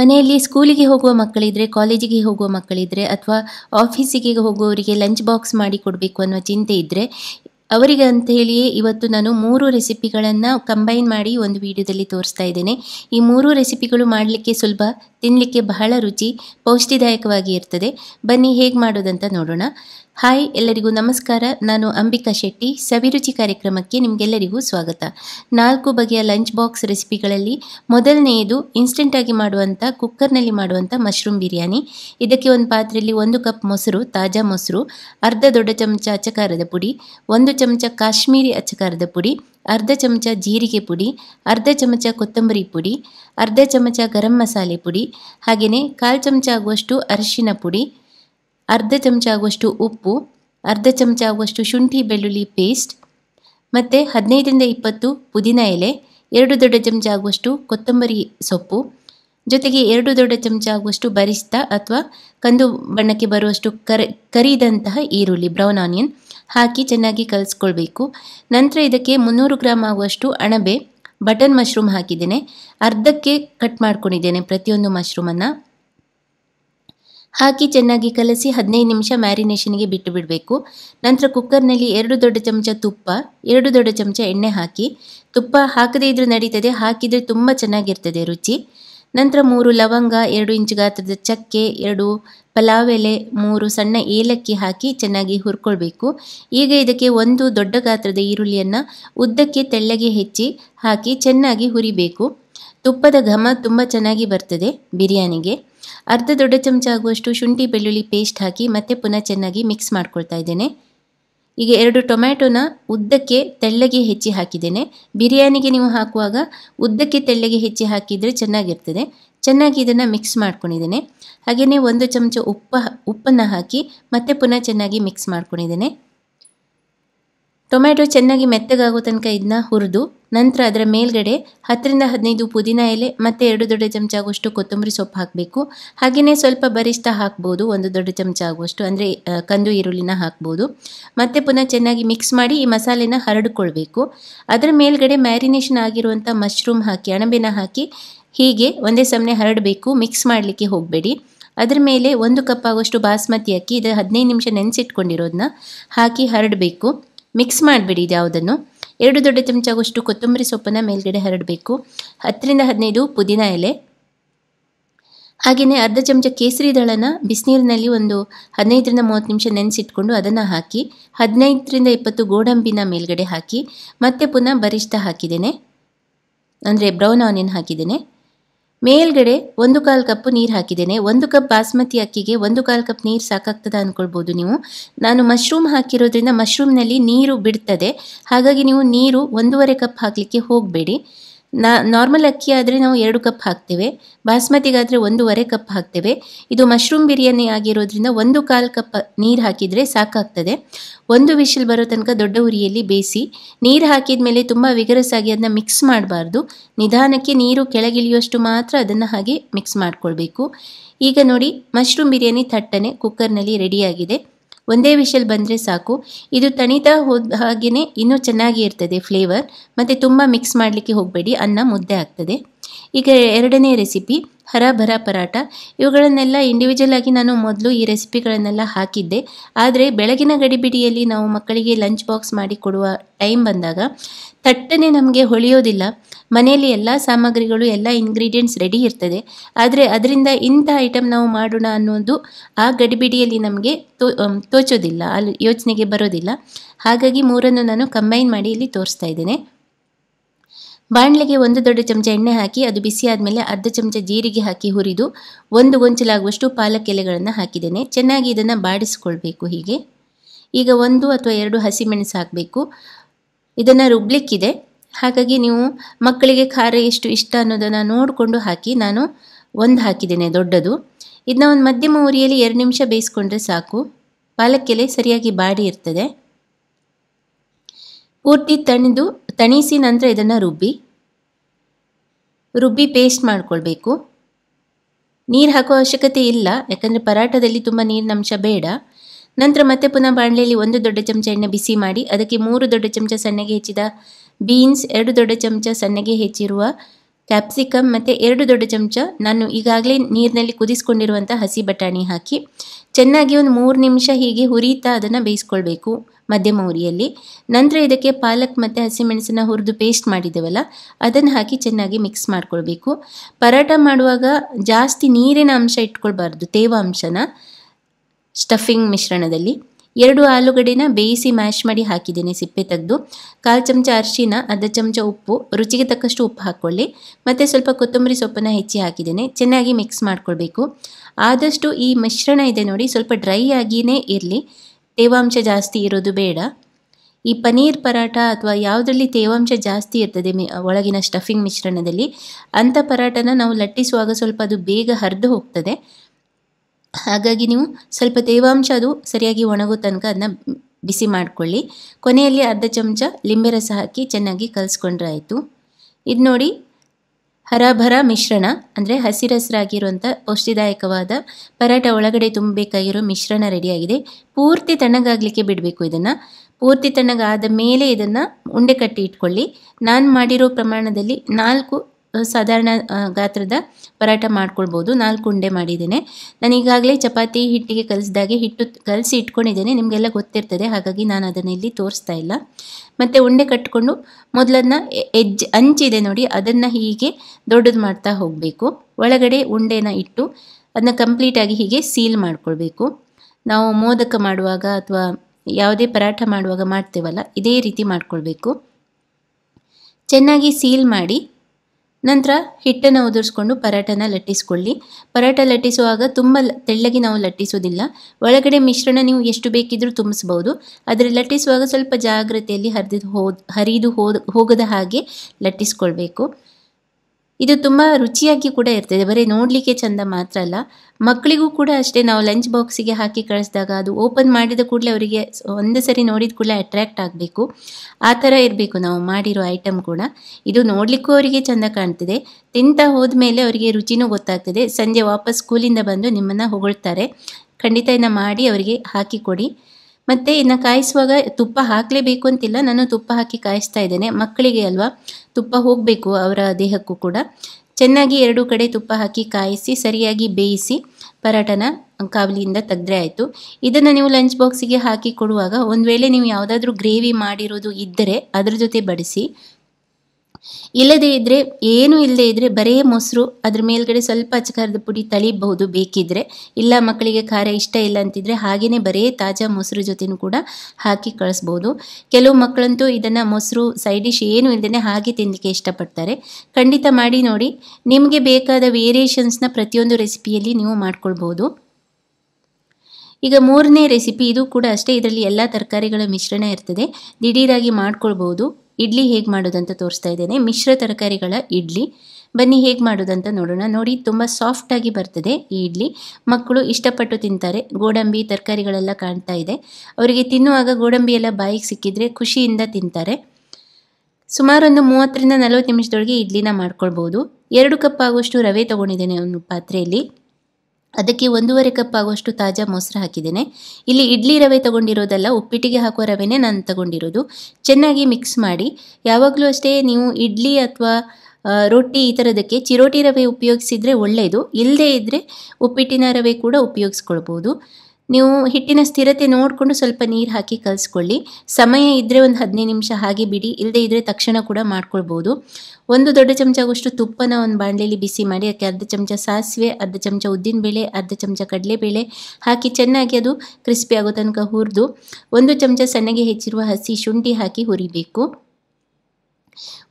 ಮನೆಯಲ್ಲಿ ಸ್ಕೂಲಿಗೆ ಹೋಗುವ ಮಕ್ಕಳಿದ್ರೆ ಕಾಲೇಜಿಗೆ ಹೋಗುವ ಮಕ್ಕಳಿದ್ರೆ ಅಥವಾ ಆಫೀಸಿಗೆ ಹೋಗುವವರಿಗೆ ಲಂಚ್ ಬಾಕ್ಸ್ ಮಾಡಿ ಕೊಡಬೇಕು ಅನ್ನೋ ಚಿಂತೆ ಇದ್ದರೆ ಅವರಿಗೆ ಅಂತ ಇವತ್ತು ನಾನು ಮೂರು ರೆಸಿಪಿಗಳನ್ನು ಕಂಬೈನ್ ಮಾಡಿ ಒಂದು ವಿಡಿಯೋದಲ್ಲಿ ತೋರಿಸ್ತಾ ಇದ್ದೇನೆ ಈ ಮೂರು ರೆಸಿಪಿಗಳು ಮಾಡಲಿಕ್ಕೆ ಸುಲಭ ತಿನ್ನಲಿಕ್ಕೆ ಬಹಳ ರುಚಿ ಪೌಷ್ಟಿದಾಯಕವಾಗಿ ಇರ್ತದೆ ಬನ್ನಿ ಹೇಗೆ ಮಾಡೋದಂತ ನೋಡೋಣ ಹಾಯ್ ಎಲ್ಲರಿಗೂ ನಮಸ್ಕಾರ ನಾನು ಅಂಬಿಕಾ ಶೆಟ್ಟಿ ಸವಿರುಚಿ ಕಾರ್ಯಕ್ರಮಕ್ಕೆ ನಿಮಗೆಲ್ಲರಿಗೂ ಸ್ವಾಗತ ನಾಲ್ಕು ಬಗೆಯ ಲಂಚ್ ಬಾಕ್ಸ್ ರೆಸಿಪಿಗಳಲ್ಲಿ ಮೊದಲನೆಯದು ಇನ್ಸ್ಟೆಂಟಾಗಿ ಮಾಡುವಂಥ ಕುಕ್ಕರ್ನಲ್ಲಿ ಮಾಡುವಂಥ ಮಶ್ರೂಮ್ ಬಿರಿಯಾನಿ ಇದಕ್ಕೆ ಒಂದು ಪಾತ್ರೆಯಲ್ಲಿ ಒಂದು ಕಪ್ ಮೊಸರು ತಾಜಾ ಮೊಸರು ಅರ್ಧ ದೊಡ್ಡ ಚಮಚ ಅಚ್ಚಕಾರದ ಪುಡಿ ಒಂದು ಚಮಚ ಕಾಶ್ಮೀರಿ ಅಚ್ಚಕಾರದ ಪುಡಿ ಅರ್ಧ ಚಮಚ ಜೀರಿಗೆ ಪುಡಿ ಅರ್ಧ ಚಮಚ ಕೊತ್ತಂಬರಿ ಪುಡಿ ಅರ್ಧ ಚಮಚ ಗರಂ ಮಸಾಲೆ ಪುಡಿ ಹಾಗೆಯೇ ಕಾಲು ಚಮಚ ಆಗುವಷ್ಟು ಅರಿಶಿನ ಪುಡಿ ಅರ್ಧ ಚಮಚ ಆಗುವಷ್ಟು ಉಪ್ಪು ಅರ್ಧ ಚಮಚ ಆಗುವಷ್ಟು ಶುಂಠಿ ಬೆಳ್ಳುಳ್ಳಿ ಪೇಸ್ಟ್ ಮತ್ತು ಹದಿನೈದರಿಂದ ಇಪ್ಪತ್ತು ಪುದೀನ ಎಲೆ ಎರಡು ದೊಡ್ಡ ಚಮಚ ಆಗುವಷ್ಟು ಕೊತ್ತಂಬರಿ ಸೊಪ್ಪು ಜೊತೆಗೆ ಎರಡು ದೊಡ್ಡ ಚಮಚ ಆಗುವಷ್ಟು ಬರಿಸ್ತ ಅಥವಾ ಕಂದು ಬಣ್ಣಕ್ಕೆ ಬರುವಷ್ಟು ಕರಿ ಕರಿದಂತಹ ಈರುಳ್ಳಿ ಬ್ರೌನ್ ಆನಿಯನ್ ಹಾಕಿ ಚೆನ್ನಾಗಿ ಕಲಿಸ್ಕೊಳ್ಬೇಕು ನಂತರ ಇದಕ್ಕೆ ಮುನ್ನೂರು ಗ್ರಾಮ್ ಆಗುವಷ್ಟು ಅಣಬೆ ಬಟನ್ ಮಶ್ರೂಮ್ ಹಾಕಿದ್ದೇನೆ ಅರ್ಧಕ್ಕೆ ಕಟ್ ಮಾಡ್ಕೊಂಡಿದ್ದೇನೆ ಪ್ರತಿಯೊಂದು ಮಶ್ರೂಮನ್ನು ಹಾಕಿ ಚೆನ್ನಾಗಿ ಕಲಸಿ ಹದಿನೈದು ನಿಮಿಷ ಮ್ಯಾರಿನೇಷನ್ಗೆ ಬಿಟ್ಟು ಬಿಡಬೇಕು ನಂತರ ಕುಕ್ಕರ್ನಲ್ಲಿ ಎರಡು ದೊಡ್ಡ ಚಮಚ ತುಪ್ಪ ಎರಡು ದೊಡ್ಡ ಚಮಚ ಎಣ್ಣೆ ಹಾಕಿ ತುಪ್ಪ ಹಾಕದೇ ಇದ್ರೂ ನಡೀತದೆ ಹಾಕಿದರೆ ತುಂಬ ಚೆನ್ನಾಗಿರ್ತದೆ ರುಚಿ ನಂತರ ಮೂರು ಲವಂಗ ಎರಡು ಇಂಚು ಗಾತ್ರದ ಚಕ್ಕೆ ಎರಡು ಪಲಾವ್ ಎಲೆ ಮೂರು ಸಣ್ಣ ಏಲಕ್ಕಿ ಹಾಕಿ ಚೆನ್ನಾಗಿ ಹುರ್ಕೊಳ್ಬೇಕು ಈಗ ಇದಕ್ಕೆ ಒಂದು ದೊಡ್ಡ ಗಾತ್ರದ ಈರುಳ್ಳಿಯನ್ನು ಉದ್ದಕ್ಕೆ ತೆಳ್ಳಗೆ ಹೆಚ್ಚಿ ಹಾಕಿ ಚೆನ್ನಾಗಿ ಹುರಿಬೇಕು ತುಪ್ಪದ ಘಮ ತುಂಬ ಚೆನ್ನಾಗಿ ಬರ್ತದೆ ಬಿರಿಯಾನಿಗೆ ಅರ್ಧ ದೊಡ್ಡ ಚಮಚ ಆಗುವಷ್ಟು ಶುಂಠಿ ಬೆಳ್ಳುಳ್ಳಿ ಪೇಸ್ಟ್ ಹಾಕಿ ಮತ್ತೆ ಪುನಃ ಚೆನ್ನಾಗಿ ಮಿಕ್ಸ್ ಮಾಡ್ಕೊಳ್ತಾ ಇದ್ದೇನೆ ಈಗ ಎರಡು ಟೊಮ್ಯಾಟೊನ ಉದ್ದಕ್ಕೆ ತೆಳ್ಳಗೆ ಹೆಚ್ಚಿ ಹಾಕಿದ್ದೇನೆ ಬಿರಿಯಾನಿಗೆ ನೀವು ಹಾಕುವಾಗ ಉದ್ದಕ್ಕೆ ತೆಳ್ಳಗೆ ಹೆಚ್ಚಿ ಹಾಕಿದರೆ ಚೆನ್ನಾಗಿರ್ತದೆ ಚೆನ್ನಾಗಿ ಇದನ್ನು ಮಿಕ್ಸ್ ಮಾಡ್ಕೊಂಡಿದ್ದೇನೆ ಹಾಗೆಯೇ ಒಂದು ಚಮಚ ಉಪ್ಪು ಉಪ್ಪನ್ನು ಹಾಕಿ ಮತ್ತೆ ಪುನಃ ಚೆನ್ನಾಗಿ ಮಿಕ್ಸ್ ಮಾಡ್ಕೊಂಡಿದ್ದೇನೆ ಟೊಮ್ಯಾಟೊ ಚೆನ್ನಾಗಿ ಮೆತ್ತಗಾಗೋ ತನಕ ಇದನ್ನ ಹುರಿದು ನಂತರ ಅದರ ಮೇಲ್ಗಡೆ ಹತ್ತರಿಂದ ಹದಿನೈದು ಪುದೀನ ಎಲೆ ಮತ್ತು ಎರಡು ದೊಡ್ಡ ಚಮಚ ಆಗುವಷ್ಟು ಕೊತ್ತಂಬರಿ ಸೊಪ್ಪು ಹಾಕಬೇಕು ಹಾಗೆಯೇ ಸ್ವಲ್ಪ ಬರಿಸ್ತಾ ಹಾಕ್ಬೋದು ಒಂದು ದೊಡ್ಡ ಚಮಚ ಆಗುವಷ್ಟು ಅಂದರೆ ಕಂದು ಈರುಳ್ಳಿನ ಹಾಕ್ಬೋದು ಮತ್ತು ಪುನಃ ಚೆನ್ನಾಗಿ ಮಿಕ್ಸ್ ಮಾಡಿ ಈ ಮಸಾಲೆನ ಹರಡಿಕೊಳ್ಬೇಕು ಅದರ ಮೇಲ್ಗಡೆ ಮ್ಯಾರಿನೇಷನ್ ಆಗಿರುವಂಥ ಮಶ್ರೂಮ್ ಹಾಕಿ ಅಣಬೆನ ಹಾಕಿ ಹೀಗೆ ಒಂದೇ ಸಮನೆ ಹರಡಬೇಕು ಮಿಕ್ಸ್ ಮಾಡಲಿಕ್ಕೆ ಹೋಗಬೇಡಿ ಅದರ ಮೇಲೆ ಒಂದು ಕಪ್ ಆಗೋಷ್ಟು ಬಾಸ್ಮತಿ ಅಕ್ಕಿ ಇದು ಹದಿನೈದು ನಿಮಿಷ ನೆನೆಸಿಟ್ಕೊಂಡಿರೋದನ್ನ ಹಾಕಿ ಹರಡಬೇಕು ಮಿಕ್ಸ್ ಮಾಡಿಬಿಡಿ ಇದ್ಯಾವುದನ್ನು ಎರಡು ದೊಡ್ಡ ಆಗುವಷ್ಟು ಕೊತ್ತಂಬರಿ ಸೊಪ್ಪನ್ನು ಮೇಲ್ಗಡೆ ಹರಡಬೇಕು ಹತ್ತರಿಂದ ಹದಿನೈದು ಪುದೀನ ಎಲೆ ಹಾಗೆಯೇ ಅರ್ಧ ಚಮಚ ಕೇಸರಿ ದಳನ ಬಿಸಿನೀರಿನಲ್ಲಿ ಒಂದು ಹದಿನೈದರಿಂದ ಮೂವತ್ತು ನಿಮಿಷ ನೆನೆಸಿಟ್ಕೊಂಡು ಅದನ್ನು ಹಾಕಿ ಹದಿನೈದರಿಂದ ಇಪ್ಪತ್ತು ಗೋಡಂಬಿನ ಮೇಲ್ಗಡೆ ಹಾಕಿ ಮತ್ತೆ ಪುನಃ ಬರಿಷ್ಟ ಹಾಕಿದ್ದೇನೆ ಅಂದರೆ ಬ್ರೌನ್ ಆನಿಯನ್ ಹಾಕಿದ್ದೇನೆ ಮೇಲ್ಗಡೆ ಒಂದು ಕಾಲು ಕಪ್ಪು ನೀರು ಹಾಕಿದ್ದೇನೆ ಒಂದು ಕಪ್ ಬಾಸ್ಮತಿ ಅಕ್ಕಿಗೆ ಒಂದು ಕಾಲು ಕಪ್ ನೀರು ಸಾಕಾಗ್ತದೆ ಅಂದ್ಕೊಳ್ಬೋದು ನೀವು ನಾನು ಮಶ್ರೂಮ್ ಹಾಕಿರೋದ್ರಿಂದ ಮಶ್ರೂಮ್ನಲ್ಲಿ ನೀರು ಬಿಡ್ತದೆ ಹಾಗಾಗಿ ನೀವು ನೀರು ಒಂದೂವರೆ ಕಪ್ ಹಾಕಲಿಕ್ಕೆ ಹೋಗಬೇಡಿ ನಾ ನಾರ್ಮಲ್ ಅಕ್ಕಿ ಆದರೆ ನಾವು ಎರಡು ಕಪ್ ಹಾಕ್ತೇವೆ ಬಾಸ್ಮತಿಗಾದರೆ ಒಂದೂವರೆ ಕಪ್ ಹಾಕ್ತೇವೆ ಇದು ಮಶ್ರೂಮ್ ಬಿರಿಯಾನಿ ಆಗಿರೋದ್ರಿಂದ ಒಂದು ಕಾಲು ಕಪ್ ನೀರು ಹಾಕಿದರೆ ಸಾಕಾಗ್ತದೆ ಒಂದು ವಿಷಲ್ ಬರೋ ತನಕ ದೊಡ್ಡ ಉರಿಯಲ್ಲಿ ಬೇಯಿಸಿ ನೀರು ಹಾಕಿದ ಮೇಲೆ ತುಂಬ ವಿಗರಸಾಗಿ ಅದನ್ನು ಮಿಕ್ಸ್ ಮಾಡಬಾರ್ದು ನಿಧಾನಕ್ಕೆ ನೀರು ಕೆಳಗಿಳಿಯುವಷ್ಟು ಮಾತ್ರ ಅದನ್ನು ಹಾಗೆ ಮಿಕ್ಸ್ ಮಾಡಿಕೊಳ್ಬೇಕು ಈಗ ನೋಡಿ ಮಶ್ರೂಮ್ ಬಿರಿಯಾನಿ ಥಟ್ಟನೆ ಕುಕ್ಕರ್ನಲ್ಲಿ ರೆಡಿಯಾಗಿದೆ ಒಂದೇ ವಿಷಲ್ ಬಂದರೆ ಸಾಕು ಇದು ತಣಿತಾ ಹೋದ ಹಾಗೆಯೇ ಇನ್ನೂ ಚೆನ್ನಾಗಿ ಇರ್ತದೆ ಫ್ಲೇವರ್ ಮತ್ತು ತುಂಬ ಮಿಕ್ಸ್ ಮಾಡಲಿಕ್ಕೆ ಹೋಗಬೇಡಿ ಅನ್ನ ಮುದ್ದೆ ಆಗ್ತದೆ ಈಗ ಎರಡನೇ ರೆಸಿಪಿ ಹರಾಭರ ಪರಾಟ ಇವುಗಳನ್ನೆಲ್ಲ ಇಂಡಿವಿಜುವಲ್ ಆಗಿ ನಾನು ಮೊದಲು ಈ ರೆಸಿಪಿಗಳನ್ನೆಲ್ಲ ಹಾಕಿದ್ದೆ ಆದರೆ ಬೆಳಗಿನ ಗಡಿಬಿಡಿಯಲ್ಲಿ ನಾವು ಮಕ್ಕಳಿಗೆ ಲಂಚ್ ಬಾಕ್ಸ್ ಮಾಡಿ ಕೊಡುವ ಟೈಮ್ ಬಂದಾಗ ಥಟ್ಟನೆ ನಮಗೆ ಹೊಳೆಯೋದಿಲ್ಲ ಮನೆಯಲ್ಲಿ ಎಲ್ಲ ಸಾಮಗ್ರಿಗಳು ಎಲ್ಲ ಇಂಗ್ರೀಡಿಯೆಂಟ್ಸ್ ರೆಡಿ ಇರ್ತದೆ ಆದರೆ ಅದರಿಂದ ಇಂಥ ಐಟಮ್ ನಾವು ಮಾಡೋಣ ಅನ್ನೋದು ಆ ಗಡಿಬಿಡಿಯಲ್ಲಿ ನಮಗೆ ತೋ ತೋಚೋದಿಲ್ಲ ಅಲ್ಲಿ ಯೋಚನೆಗೆ ಬರೋದಿಲ್ಲ ಹಾಗಾಗಿ ಮೂರನ್ನು ನಾನು ಕಂಬೈನ್ ಮಾಡಿ ಇಲ್ಲಿ ತೋರಿಸ್ತಾ ಇದ್ದೇನೆ ಬಾಣಲೆಗೆ ಒಂದು ದೊಡ್ಡ ಚಮಚ ಎಣ್ಣೆ ಹಾಕಿ ಅದು ಬಿಸಿ ಆದಮೇಲೆ ಅರ್ಧ ಚಮಚ ಜೀರಿಗೆ ಹಾಕಿ ಹುರಿದು ಒಂದು ಗೊಂಚಲಾಗುವಷ್ಟು ಪಾಲಕ್ ಎಲೆಗಳನ್ನು ಹಾಕಿದ್ದೇನೆ ಚೆನ್ನಾಗಿ ಇದನ್ನು ಬಾಡಿಸ್ಕೊಳ್ಬೇಕು ಹೀಗೆ ಈಗ ಒಂದು ಅಥವಾ ಎರಡು ಹಸಿಮೆಣಸು ಹಾಕಬೇಕು ಇದನ್ನು ರುಬ್ಲಿಕ್ಕಿದೆ ಹಾಗಾಗಿ ನೀವು ಮಕ್ಕಳಿಗೆ ಖಾರ ಎಷ್ಟು ಇಷ್ಟ ಅನ್ನೋದನ್ನು ನೋಡಿಕೊಂಡು ಹಾಕಿ ನಾನು ಒಂದು ಹಾಕಿದ್ದೇನೆ ದೊಡ್ಡದು ಇದನ್ನ ಒಂದು ಮಧ್ಯಮ ಉರಿಯಲ್ಲಿ ಎರಡು ನಿಮಿಷ ಬೇಯಿಸ್ಕೊಂಡ್ರೆ ಸಾಕು ಪಾಲಕ್ಕೆಲೆ ಸರಿಯಾಗಿ ಬಾಡಿ ಇರ್ತದೆ ಪೂರ್ತಿ ತಣಿದು ತಣಿಸಿ ನಂತರ ಇದನ್ನು ರುಬ್ಬಿ ರುಬ್ಬಿ ಪೇಸ್ಟ್ ಮಾಡ್ಕೊಳ್ಬೇಕು ನೀರು ಹಾಕೋ ಅವಶ್ಯಕತೆ ಇಲ್ಲ ಯಾಕಂದರೆ ಪರಾಟದಲ್ಲಿ ತುಂಬ ನೀರಿನ ಅಂಶ ಬೇಡ ನಂತರ ಮತ್ತೆ ಪುನಃ ಬಾಣಲೆಯಲ್ಲಿ ಒಂದು ದೊಡ್ಡ ಚಮಚ ಎಣ್ಣೆ ಬಿಸಿ ಮಾಡಿ ಅದಕ್ಕೆ ಮೂರು ದೊಡ್ಡ ಚಮಚ ಸಣ್ಣಗೆ ಹೆಚ್ಚಿದ ಬೀನ್ಸ್ ಎರಡು ದೊಡ್ಡ ಚಮಚ ಸಣ್ಣಗೆ ಹೆಚ್ಚಿರುವ ಕ್ಯಾಪ್ಸಿಕಮ್ ಮತ್ತು ಎರಡು ದೊಡ್ಡ ಚಮಚ ನಾನು ಈಗಾಗಲೇ ನೀರಿನಲ್ಲಿ ಕುದಿಸ್ಕೊಂಡಿರುವಂಥ ಹಸಿ ಬಟಾಣಿ ಹಾಕಿ ಚೆನ್ನಾಗಿ ಒಂದು ಮೂರು ನಿಮಿಷ ಹೀಗೆ ಹುರಿತಾ ಅದನ್ನು ಬೇಯಿಸ್ಕೊಳ್ಬೇಕು ಮಧ್ಯಮ ಉರಿಯಲ್ಲಿ ನಂತರ ಇದಕ್ಕೆ ಪಾಲಕ್ ಮತ್ತು ಹಸಿಮೆಣಸನ್ನ ಹುರಿದು ಪೇಸ್ಟ್ ಮಾಡಿದ್ದೇವಲ್ಲ ಅದನ್ನು ಹಾಕಿ ಚೆನ್ನಾಗಿ ಮಿಕ್ಸ್ ಮಾಡ್ಕೊಳ್ಬೇಕು ಪರಾಟ ಮಾಡುವಾಗ ಜಾಸ್ತಿ ನೀರಿನ ಅಂಶ ಇಟ್ಕೊಳ್ಬಾರ್ದು ತೇವಾಂಶನ ಸ್ಟಫಿಂಗ್ ಮಿಶ್ರಣದಲ್ಲಿ ಎರಡು ಆಲೂಗಡ್ಡೆನ ಬೇಯಿಸಿ ಮ್ಯಾಶ್ ಮಾಡಿ ಹಾಕಿದ್ದೇನೆ ಸಿಪ್ಪೆ ತೆಗೆದು ಕಾಲು ಚಮಚ ಅರಿಶಿನ ಅರ್ಧ ಚಮಚ ಉಪ್ಪು ರುಚಿಗೆ ತಕ್ಕಷ್ಟು ಉಪ್ಪು ಹಾಕ್ಕೊಳ್ಳಿ ಮತ್ತು ಸ್ವಲ್ಪ ಕೊತ್ತಂಬರಿ ಸೊಪ್ಪನ್ನು ಹೆಚ್ಚಿ ಹಾಕಿದ್ದೇನೆ ಚೆನ್ನಾಗಿ ಮಿಕ್ಸ್ ಮಾಡ್ಕೊಳ್ಬೇಕು ಆದಷ್ಟು ಈ ಮಿಶ್ರಣ ಇದೆ ನೋಡಿ ಸ್ವಲ್ಪ ಡ್ರೈ ಆಗಿಯೇ ಇರಲಿ ತೇವಾಂಶ ಜಾಸ್ತಿ ಇರೋದು ಬೇಡ ಈ ಪನೀರ್ ಪರಾಟ ಅಥವಾ ಯಾವುದರಲ್ಲಿ ತೇವಾಂಶ ಜಾಸ್ತಿ ಇರ್ತದೆ ಮಿ ಒಳಗಿನ ಸ್ಟಫಿಂಗ್ ಮಿಶ್ರಣದಲ್ಲಿ ಅಂಥ ಪರಾಟನ ನಾವು ಲಟ್ಟಿಸುವಾಗ ಸ್ವಲ್ಪ ಅದು ಬೇಗ ಹರಿದು ಹೋಗ್ತದೆ ಹಾಗಾಗಿ ನೀವು ಸ್ವಲ್ಪ ತೇವಾಂಶ ಅದು ಸರಿಯಾಗಿ ಒಣಗೋ ತನಕ ಅದನ್ನ ಬಿಸಿ ಮಾಡಿಕೊಳ್ಳಿ ಕೊನೆಯಲ್ಲಿ ಅರ್ಧ ಚಮಚ ಲಿಂಬೆ ರಸ ಹಾಕಿ ಚೆನ್ನಾಗಿ ಕಲಿಸ್ಕೊಂಡ್ರೆ ಆಯಿತು ಇದು ನೋಡಿ ಹರಭರ ಮಿಶ್ರಣ ಅಂದರೆ ಹಸಿರಸರಾಗಿರುವಂಥ ಪೌಷ್ಟಿದಾಯಕವಾದ ಪರಾಟ ಒಳಗಡೆ ತುಂಬಬೇಕಾಗಿರೋ ಮಿಶ್ರಣ ರೆಡಿಯಾಗಿದೆ ಪೂರ್ತಿ ತಣ್ಣಗಾಗಲಿಕ್ಕೆ ಬಿಡಬೇಕು ಇದನ್ನು ಪೂರ್ತಿ ತಣ್ಣಗಾದ ಮೇಲೆ ಇದನ್ನು ಉಂಡೆ ಕಟ್ಟಿ ಇಟ್ಕೊಳ್ಳಿ ನಾನು ಮಾಡಿರೋ ಪ್ರಮಾಣದಲ್ಲಿ ನಾಲ್ಕು ಸಾಧಾರಣ ಗಾತ್ರದ ಪರಾಟ ಮಾಡ್ಕೊಳ್ಬೋದು ನಾಲ್ಕು ಉಂಡೆ ಮಾಡಿದ್ದೇನೆ ನಾನು ಈಗಾಗಲೇ ಚಪಾತಿ ಹಿಟ್ಟಿಗೆ ಕಲಿಸಿದಾಗೆ ಹಿಟ್ಟು ಕಲಸಿ ಇಟ್ಕೊಂಡಿದ್ದೇನೆ ನಿಮಗೆಲ್ಲ ಗೊತ್ತಿರ್ತದೆ ಹಾಗಾಗಿ ನಾನು ಅದನ್ನು ಇಲ್ಲಿ ತೋರಿಸ್ತಾ ಇಲ್ಲ ಮತ್ತು ಉಂಡೆ ಕಟ್ಕೊಂಡು ಮೊದಲನ್ನ ಎಜ್ ಅಂಚಿದೆ ನೋಡಿ ಅದನ್ನು ಹೀಗೆ ದೊಡ್ಡದು ಮಾಡ್ತಾ ಹೋಗಬೇಕು ಒಳಗಡೆ ಉಂಡೆನ ಇಟ್ಟು ಅದನ್ನ ಕಂಪ್ಲೀಟಾಗಿ ಹೀಗೆ ಸೀಲ್ ಮಾಡ್ಕೊಳ್ಬೇಕು ನಾವು ಮೋದಕ ಮಾಡುವಾಗ ಅಥವಾ ಯಾವುದೇ ಪರಾಠ ಮಾಡುವಾಗ ಮಾಡ್ತೇವಲ್ಲ ಇದೇ ರೀತಿ ಮಾಡ್ಕೊಳ್ಬೇಕು ಚೆನ್ನಾಗಿ ಸೀಲ್ ಮಾಡಿ ನಂತರ ಹಿಟ್ಟನ್ನು ಉದುರಿಸ್ಕೊಂಡು ಪರಾಟನ ಲಟ್ಟಿಸ್ಕೊಳ್ಳಿ ಪರಾಟ ಲಟ್ಟಿಸುವಾಗ ತುಂಬ ತೆಳ್ಳಗೆ ನಾವು ಲಟ್ಟಿಸೋದಿಲ್ಲ ಒಳಗಡೆ ಮಿಶ್ರಣ ನೀವು ಎಷ್ಟು ಬೇಕಿದ್ರೂ ತುಂಬಿಸ್ಬೋದು ಆದರೆ ಲಟ್ಟಿಸುವಾಗ ಸ್ವಲ್ಪ ಜಾಗ್ರತೆಯಲ್ಲಿ ಹರಿದು ಹೋದ ಹರಿದು ಹೋದ ಹೋಗದ ಹಾಗೆ ಲಟ್ಟಿಸ್ಕೊಳ್ಬೇಕು ಇದು ತುಂಬ ರುಚಿಯಾಗಿ ಕೂಡ ಇರ್ತದೆ ಬರೀ ನೋಡಲಿಕ್ಕೆ ಚಂದ ಮಾತ್ರ ಅಲ್ಲ ಮಕ್ಕಳಿಗೂ ಕೂಡ ಅಷ್ಟೇ ನಾವು ಲಂಚ್ ಬಾಕ್ಸಿಗೆ ಹಾಕಿ ಕಳಿಸಿದಾಗ ಅದು ಓಪನ್ ಮಾಡಿದ ಕೂಡಲೇ ಅವರಿಗೆ ಒಂದು ಸರಿ ನೋಡಿದ ಕೂಡಲೇ ಅಟ್ರ್ಯಾಕ್ಟ್ ಆಗಬೇಕು ಆ ಥರ ಇರಬೇಕು ನಾವು ಮಾಡಿರೋ ಐಟಮ್ ಕೂಡ ಇದು ನೋಡಲಿಕ್ಕೂ ಅವರಿಗೆ ಚೆಂದ ಕಾಣ್ತದೆ ತಿಂತ ಮೇಲೆ ಅವರಿಗೆ ರುಚಿನೂ ಗೊತ್ತಾಗ್ತದೆ ಸಂಜೆ ವಾಪಸ್ ಸ್ಕೂಲಿಂದ ಬಂದು ನಿಮ್ಮನ್ನು ಹೊಗಳ್ತಾರೆ ಖಂಡಿತ ಇದನ್ನ ಮಾಡಿ ಅವರಿಗೆ ಹಾಕಿಕೊಡಿ ಮತ್ತು ಇನ್ನು ಕಾಯಿಸುವಾಗ ತುಪ್ಪ ಹಾಕಲೇಬೇಕು ಅಂತಿಲ್ಲ ನಾನು ತುಪ್ಪ ಹಾಕಿ ಕಾಯಿಸ್ತಾ ಇದ್ದೇನೆ ಮಕ್ಕಳಿಗೆ ಅಲ್ವಾ ತುಪ್ಪ ಹೋಗಬೇಕು ಅವರ ದೇಹಕ್ಕೂ ಕೂಡ ಚೆನ್ನಾಗಿ ಎರಡೂ ಕಡೆ ತುಪ್ಪ ಹಾಕಿ ಕಾಯಿಸಿ ಸರಿಯಾಗಿ ಬೇಯಿಸಿ ಪರಾಟನ ಕಾವಲಿಯಿಂದ ತೆಗೆದ್ರೆ ಆಯಿತು ಇದನ್ನು ನೀವು ಲಂಚ್ ಬಾಕ್ಸಿಗೆ ಹಾಕಿ ಕೊಡುವಾಗ ಒಂದು ವೇಳೆ ನೀವು ಯಾವುದಾದ್ರೂ ಗ್ರೇವಿ ಮಾಡಿರೋದು ಇದ್ದರೆ ಅದರ ಜೊತೆ ಬಡಿಸಿ ಇಲ್ಲದೇ ಇದ್ದರೆ ಏನೂ ಇಲ್ಲದೇ ಇದ್ದರೆ ಬರೇ ಮೊಸರು ಅದ್ರ ಮೇಲ್ಗಡೆ ಸ್ವಲ್ಪ ಅಚ್ಚಕಾರದ ಪುಡಿ ತಳಿಬಹುದು ಬೇಕಿದ್ರೆ ಇಲ್ಲ ಮಕ್ಕಳಿಗೆ ಖಾರ ಇಷ್ಟ ಇಲ್ಲ ಅಂತಿದ್ರೆ ಹಾಗೆಯೇ ಬರೇ ತಾಜಾ ಮೊಸರು ಜೊತೆನೂ ಕೂಡ ಹಾಕಿ ಕಳಿಸ್ಬೋದು ಕೆಲವು ಮಕ್ಕಳಂತೂ ಇದನ್ನು ಮೊಸರು ಸೈಡ್ ಡಿಶ್ ಏನೂ ಇಲ್ಲದೇ ಹಾಗೆ ತಿನ್ನಲಿಕ್ಕೆ ಇಷ್ಟಪಡ್ತಾರೆ ಖಂಡಿತ ಮಾಡಿ ನೋಡಿ ನಿಮಗೆ ಬೇಕಾದ ವೇರಿಯೇಷನ್ಸ್ನ ಪ್ರತಿಯೊಂದು ರೆಸಿಪಿಯಲ್ಲಿ ನೀವು ಮಾಡ್ಕೊಳ್ಬೋದು ಈಗ ಮೂರನೇ ರೆಸಿಪಿ ಇದು ಕೂಡ ಅಷ್ಟೇ ಇದರಲ್ಲಿ ಎಲ್ಲ ತರಕಾರಿಗಳ ಮಿಶ್ರಣ ಇರ್ತದೆ ದಿಢೀರಾಗಿ ಮಾಡ್ಕೊಳ್ಬೋದು ಇಡ್ಲಿ ಹೇಗೆ ಮಾಡೋದಂತ ತೋರಿಸ್ತಾ ಇದ್ದೇನೆ ಮಿಶ್ರ ತರಕಾರಿಗಳ ಇಡ್ಲಿ ಬನ್ನಿ ಹೇಗೆ ಮಾಡೋದಂತ ನೋಡೋಣ ನೋಡಿ ತುಂಬ ಸಾಫ್ಟಾಗಿ ಬರ್ತದೆ ಈ ಇಡ್ಲಿ ಮಕ್ಕಳು ಇಷ್ಟಪಟ್ಟು ತಿಂತಾರೆ ಗೋಡಂಬಿ ತರಕಾರಿಗಳೆಲ್ಲ ಕಾಣ್ತಾ ಇದೆ ಅವರಿಗೆ ತಿನ್ನುವಾಗ ಗೋಡಂಬಿ ಎಲ್ಲ ಬಾಯಿಗೆ ಸಿಕ್ಕಿದರೆ ಖುಷಿಯಿಂದ ತಿಂತಾರೆ ಸುಮಾರೊಂದು ಮೂವತ್ತರಿಂದ ನಲವತ್ತು ನಿಮಿಷದೊಳಗೆ ಇಡ್ಲಿನ ಮಾಡ್ಕೊಳ್ಬೋದು ಎರಡು ಕಪ್ ಆಗುವಷ್ಟು ರವೆ ತೊಗೊಂಡಿದ್ದೇನೆ ಒಂದು ಪಾತ್ರೆಯಲ್ಲಿ ಅದಕ್ಕೆ ಒಂದೂವರೆ ಕಪ್ ಆಗುವಷ್ಟು ತಾಜಾ ಮೊಸರು ಹಾಕಿದ್ದೇನೆ ಇಲ್ಲಿ ಇಡ್ಲಿ ರವೆ ತಗೊಂಡಿರೋದಲ್ಲ ಉಪ್ಪಿಟ್ಟಿಗೆ ಹಾಕೋ ರವೆನೇ ನಾನು ತಗೊಂಡಿರೋದು ಚೆನ್ನಾಗಿ ಮಿಕ್ಸ್ ಮಾಡಿ ಯಾವಾಗಲೂ ಅಷ್ಟೇ ನೀವು ಇಡ್ಲಿ ಅಥವಾ ರೊಟ್ಟಿ ಈ ಥರದಕ್ಕೆ ಚಿರೋಟಿ ರವೆ ಉಪಯೋಗಿಸಿದರೆ ಒಳ್ಳೆಯದು ಇಲ್ಲದೇ ಇದ್ದರೆ ಉಪ್ಪಿಟ್ಟಿನ ರವೆ ಕೂಡ ಉಪಯೋಗಿಸ್ಕೊಳ್ಬೋದು ನೀವು ಹಿಟ್ಟಿನ ಸ್ಥಿರತೆ ನೋಡಿಕೊಂಡು ಸ್ವಲ್ಪ ನೀರು ಹಾಕಿ ಕಲಿಸ್ಕೊಳ್ಳಿ ಸಮಯ ಇದ್ದರೆ ಒಂದು ಹದಿನೈದು ನಿಮಿಷ ಹಾಗೆ ಬಿಡಿ ಇಲ್ಲದೆ ಇದ್ದರೆ ತಕ್ಷಣ ಕೂಡ ಮಾಡ್ಕೊಳ್ಬೋದು ಒಂದು ದೊಡ್ಡ ಚಮಚಗುಷ್ಟು ತುಪ್ಪನ ಒಂದು ಬಾಣಲೆಯಲ್ಲಿ ಬಿಸಿ ಮಾಡಿ ಅದಕ್ಕೆ ಅರ್ಧ ಚಮಚ ಸಾಸಿವೆ ಅರ್ಧ ಚಮಚ ಉದ್ದಿನಬೇಳೆ ಅರ್ಧ ಚಮಚ ಕಡಲೆಬೇಳೆ ಹಾಕಿ ಚೆನ್ನಾಗಿ ಅದು ಕ್ರಿಸ್ಪಿ ಆಗೋ ತನಕ ಹುರಿದು ಒಂದು ಚಮಚ ಸಣ್ಣಗೆ ಹೆಚ್ಚಿರುವ ಹಸಿ ಶುಂಠಿ ಹಾಕಿ ಹುರಿಬೇಕು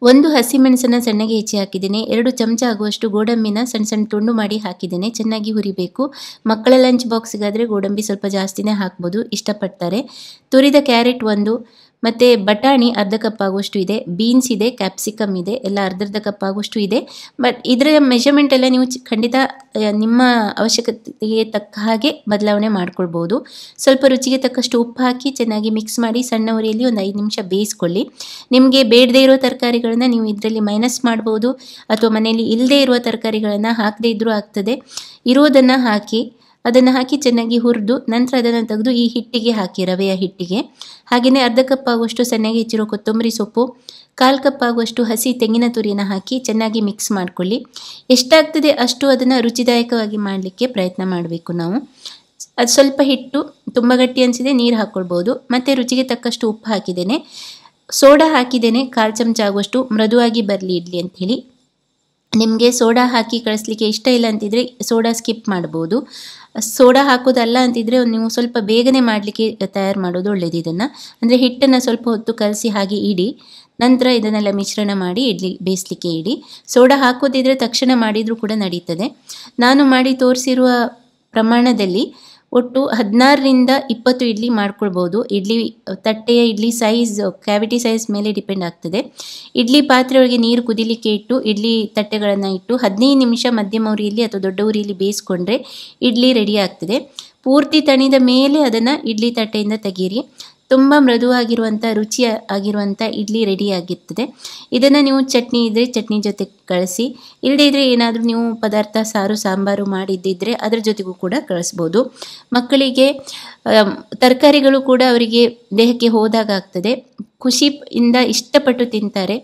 ಒಂದು ಹಸಿಮೆಣಸನ್ನು ಸಣ್ಣಗೆ ಹೆಚ್ಚಿ ಹಾಕಿದ್ದೇನೆ ಎರಡು ಚಮಚ ಆಗುವಷ್ಟು ಗೋಡಂಬಿನ ಸಣ್ಣ ಸಣ್ಣ ತುಂಡು ಮಾಡಿ ಹಾಕಿದ್ದೇನೆ ಚೆನ್ನಾಗಿ ಹುರಿಬೇಕು ಮಕ್ಕಳ ಲಂಚ್ ಬಾಕ್ಸಿಗಾದರೆ ಗೋಡಂಬಿ ಸ್ವಲ್ಪ ಜಾಸ್ತಿನೇ ಹಾಕ್ಬೋದು ಇಷ್ಟಪಡ್ತಾರೆ ತುರಿದ ಕ್ಯಾರೆಟ್ ಒಂದು ಮತ್ತು ಬಟಾಣಿ ಅರ್ಧ ಕಪ್ ಆಗುವಷ್ಟು ಇದೆ ಬೀನ್ಸ್ ಇದೆ ಕ್ಯಾಪ್ಸಿಕಮ್ ಇದೆ ಎಲ್ಲ ಅರ್ಧರ್ಧ ಕಪ್ ಆಗುವಷ್ಟು ಇದೆ ಬಟ್ ಇದರ ಮೆಷರ್ಮೆಂಟ್ ಎಲ್ಲ ನೀವು ಖಂಡಿತ ನಿಮ್ಮ ಅವಶ್ಯಕತೆಗೆ ತಕ್ಕ ಹಾಗೆ ಬದಲಾವಣೆ ಮಾಡ್ಕೊಳ್ಬೋದು ಸ್ವಲ್ಪ ರುಚಿಗೆ ತಕ್ಕಷ್ಟು ಉಪ್ಪು ಹಾಕಿ ಚೆನ್ನಾಗಿ ಮಿಕ್ಸ್ ಮಾಡಿ ಸಣ್ಣ ಉರಿಯಲ್ಲಿ ಒಂದು ಐದು ನಿಮಿಷ ಬೇಯಿಸ್ಕೊಳ್ಳಿ ನಿಮಗೆ ಬೇಡದೇ ಇರೋ ತರಕಾರಿಗಳನ್ನ ನೀವು ಇದರಲ್ಲಿ ಮೈನಸ್ ಮಾಡ್ಬೋದು ಅಥವಾ ಮನೆಯಲ್ಲಿ ಇಲ್ಲದೇ ಇರುವ ತರಕಾರಿಗಳನ್ನು ಹಾಕದೇ ಇದ್ದರೂ ಆಗ್ತದೆ ಇರೋದನ್ನು ಹಾಕಿ ಅದನ್ನು ಹಾಕಿ ಚೆನ್ನಾಗಿ ಹುರಿದು ನಂತರ ಅದನ್ನು ತೆಗೆದು ಈ ಹಿಟ್ಟಿಗೆ ಹಾಕಿ ರವೆಯ ಹಿಟ್ಟಿಗೆ ಹಾಗೆಯೇ ಅರ್ಧ ಕಪ್ ಆಗುವಷ್ಟು ಸಣ್ಣಗೆ ಹೆಚ್ಚಿರೋ ಕೊತ್ತಂಬರಿ ಸೊಪ್ಪು ಕಾಲು ಕಪ್ ಆಗುವಷ್ಟು ಹಸಿ ತೆಂಗಿನ ತುರಿಯನ್ನು ಹಾಕಿ ಚೆನ್ನಾಗಿ ಮಿಕ್ಸ್ ಮಾಡಿಕೊಳ್ಳಿ ಎಷ್ಟಾಗ್ತದೆ ಅಷ್ಟು ಅದನ್ನು ರುಚಿದಾಯಕವಾಗಿ ಮಾಡಲಿಕ್ಕೆ ಪ್ರಯತ್ನ ಮಾಡಬೇಕು ನಾವು ಅದು ಸ್ವಲ್ಪ ಹಿಟ್ಟು ತುಂಬ ಗಟ್ಟಿ ಅನಿಸಿದೆ ನೀರು ಹಾಕ್ಕೊಳ್ಬೋದು ಮತ್ತು ರುಚಿಗೆ ತಕ್ಕಷ್ಟು ಉಪ್ಪು ಹಾಕಿದ್ದೇನೆ ಸೋಡಾ ಹಾಕಿದ್ದೇನೆ ಕಾಲು ಚಮಚ ಆಗುವಷ್ಟು ಮೃದುವಾಗಿ ಬರಲಿ ಇಡ್ಲಿ ಅಂಥೇಳಿ ನಿಮಗೆ ಸೋಡಾ ಹಾಕಿ ಕಳಿಸ್ಲಿಕ್ಕೆ ಇಷ್ಟ ಇಲ್ಲ ಅಂತಿದ್ರೆ ಸೋಡಾ ಸ್ಕಿಪ್ ಮಾಡ್ಬೋದು ಸೋಡಾ ಹಾಕೋದಲ್ಲ ಅಂತಿದ್ರೆ ನೀವು ಸ್ವಲ್ಪ ಬೇಗನೆ ಮಾಡಲಿಕ್ಕೆ ತಯಾರು ಮಾಡೋದು ಒಳ್ಳೇದು ಇದನ್ನು ಅಂದರೆ ಹಿಟ್ಟನ್ನು ಸ್ವಲ್ಪ ಹೊತ್ತು ಕಲಸಿ ಹಾಗೆ ಇಡಿ ನಂತರ ಇದನ್ನೆಲ್ಲ ಮಿಶ್ರಣ ಮಾಡಿ ಇಡ್ಲಿ ಬೇಯಿಸಲಿಕ್ಕೆ ಇಡಿ ಸೋಡಾ ಹಾಕೋದಿದ್ರೆ ತಕ್ಷಣ ಮಾಡಿದರೂ ಕೂಡ ನಡೀತದೆ ನಾನು ಮಾಡಿ ತೋರಿಸಿರುವ ಪ್ರಮಾಣದಲ್ಲಿ ಒಟ್ಟು ಹದಿನಾರರಿಂದ ಇಪ್ಪತ್ತು ಇಡ್ಲಿ ಮಾಡ್ಕೊಳ್ಬೋದು ಇಡ್ಲಿ ತಟ್ಟೆಯ ಇಡ್ಲಿ ಸೈಜ್ ಕ್ಯಾವಿಟಿ ಸೈಜ್ ಮೇಲೆ ಡಿಪೆಂಡ್ ಆಗ್ತದೆ ಇಡ್ಲಿ ಒಳಗೆ ನೀರು ಕುದಿಲಿಕ್ಕೆ ಇಟ್ಟು ಇಡ್ಲಿ ತಟ್ಟೆಗಳನ್ನು ಇಟ್ಟು ಹದಿನೈದು ನಿಮಿಷ ಮಧ್ಯಮ ಉರಿಯಲ್ಲಿ ಅಥವಾ ದೊಡ್ಡ ಉರಿಯಲ್ಲಿ ಬೇಯಿಸ್ಕೊಂಡ್ರೆ ಇಡ್ಲಿ ರೆಡಿ ಆಗ್ತದೆ ಪೂರ್ತಿ ತಣಿದ ಮೇಲೆ ಅದನ್ನು ಇಡ್ಲಿ ತಟ್ಟೆಯಿಂದ ತೆಗೀರಿ ತುಂಬ ಮೃದುವಾಗಿರುವಂಥ ರುಚಿಯ ಆಗಿರುವಂಥ ಇಡ್ಲಿ ರೆಡಿ ಆಗಿರ್ತದೆ ಇದನ್ನು ನೀವು ಚಟ್ನಿ ಇದ್ದರೆ ಚಟ್ನಿ ಜೊತೆ ಕಳಿಸಿ ಇಲ್ಲದೇ ಇದ್ದರೆ ಏನಾದರೂ ನೀವು ಪದಾರ್ಥ ಸಾರು ಸಾಂಬಾರು ಮಾಡಿದ್ದಿದ್ರೆ ಅದರ ಜೊತೆಗೂ ಕೂಡ ಕಳಿಸ್ಬೋದು ಮಕ್ಕಳಿಗೆ ತರಕಾರಿಗಳು ಕೂಡ ಅವರಿಗೆ ದೇಹಕ್ಕೆ ಹೋದಾಗ ಆಗ್ತದೆ ಇಂದ ಇಷ್ಟಪಟ್ಟು ತಿಂತಾರೆ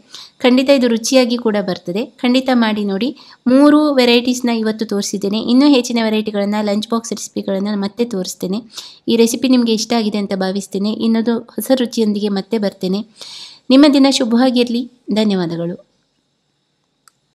ಖಂಡಿತ ಇದು ರುಚಿಯಾಗಿ ಕೂಡ ಬರ್ತದೆ ಖಂಡಿತ ಮಾಡಿ ನೋಡಿ ಮೂರು ವೆರೈಟೀಸ್ನ ಇವತ್ತು ತೋರಿಸಿದ್ದೇನೆ ಇನ್ನೂ ಹೆಚ್ಚಿನ ವೆರೈಟಿಗಳನ್ನು ಲಂಚ್ ಬಾಕ್ಸ್ ರೆಸಿಪಿಗಳನ್ನು ಮತ್ತೆ ತೋರಿಸ್ತೇನೆ ಈ ರೆಸಿಪಿ ನಿಮಗೆ ಇಷ್ಟ ಆಗಿದೆ ಅಂತ ಭಾವಿಸ್ತೇನೆ ಇನ್ನೊಂದು ಹೊಸ ರುಚಿಯೊಂದಿಗೆ ಮತ್ತೆ ಬರ್ತೇನೆ ನಿಮ್ಮ ದಿನ ಶುಭವಾಗಿರಲಿ ಧನ್ಯವಾದಗಳು